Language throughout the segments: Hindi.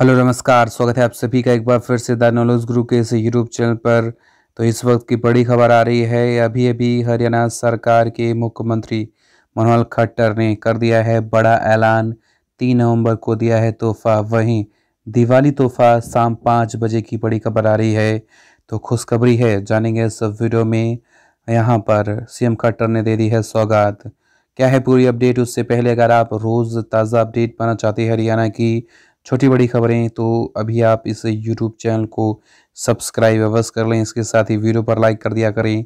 हेलो नमस्कार स्वागत है आप सभी का एक बार फिर से द नॉलेज ग्रुप के इस यूट्यूब चैनल पर तो इस वक्त की बड़ी खबर आ रही है अभी अभी हरियाणा सरकार के मुख्यमंत्री मनोहर खट्टर ने कर दिया है बड़ा ऐलान तीन नवंबर को दिया है तोहफा वहीं दिवाली तोहफा शाम पाँच बजे की बड़ी खबर आ रही है तो खुशखबरी है जानेंगे इस वीडियो में यहाँ पर सीएम खट्टर ने दे दी है सौगात क्या है पूरी अपडेट उससे पहले अगर आप रोज़ ताज़ा अपडेट पाना चाहते हैं हरियाणा की छोटी बड़ी खबरें तो अभी आप इस यूट्यूब चैनल को सब्सक्राइब अवश्य कर लें इसके साथ ही वीडियो पर लाइक कर दिया करें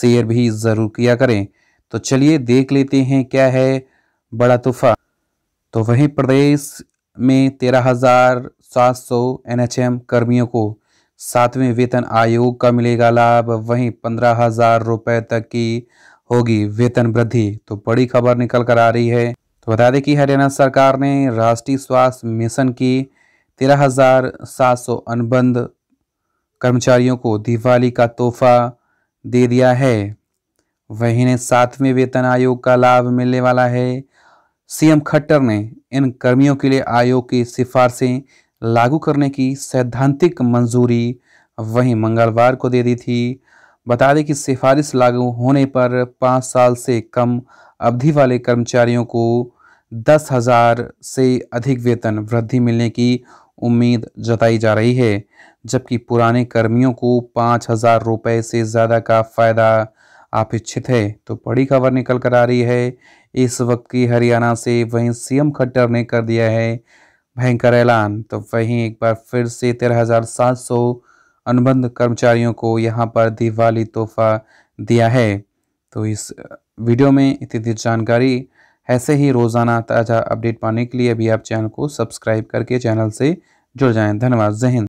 शेयर भी ज़रूर किया करें तो चलिए देख लेते हैं क्या है बड़ा तोहफा तो वहीं प्रदेश में तेरह हज़ार सात सौ एन कर्मियों को सातवें वेतन आयोग का मिलेगा लाभ वहीं पंद्रह हज़ार रुपये तक की होगी वेतन वृद्धि तो बड़ी खबर निकल कर आ रही है तो बता दें कि हरियाणा सरकार ने राष्ट्रीय स्वास्थ्य मिशन की तेरह हज़ार सात सौ अनुबंध कर्मचारियों को दिवाली का तोहफा दे दिया है वहीं ने सातवें वेतन आयोग का लाभ मिलने वाला है सीएम खट्टर ने इन कर्मियों के लिए आयोग की सिफारिशें लागू करने की सैद्धांतिक मंजूरी वहीं मंगलवार को दे दी थी बता दें कि सिफारिश लागू होने पर पाँच साल से कम अवधि वाले कर्मचारियों को दस हज़ार से अधिक वेतन वृद्धि मिलने की उम्मीद जताई जा रही है जबकि पुराने कर्मियों को पाँच हज़ार रुपये से ज़्यादा का फ़ायदा अपेक्षित है तो बड़ी खबर निकल कर आ रही है इस वक्त की हरियाणा से वहीं सीएम खट्टर ने कर दिया है भयंकर ऐलान तो वहीं एक बार फिर से तेरह हज़ार सात सौ अनुबंध कर्मचारियों को यहाँ पर दिवाली तोहफा दिया है तो इस वीडियो में इतनी जानकारी ऐसे ही रोज़ाना ताज़ा अपडेट पाने के लिए अभी आप चैनल को सब्सक्राइब करके चैनल से जुड़ जाएँ धन्यवाद जहन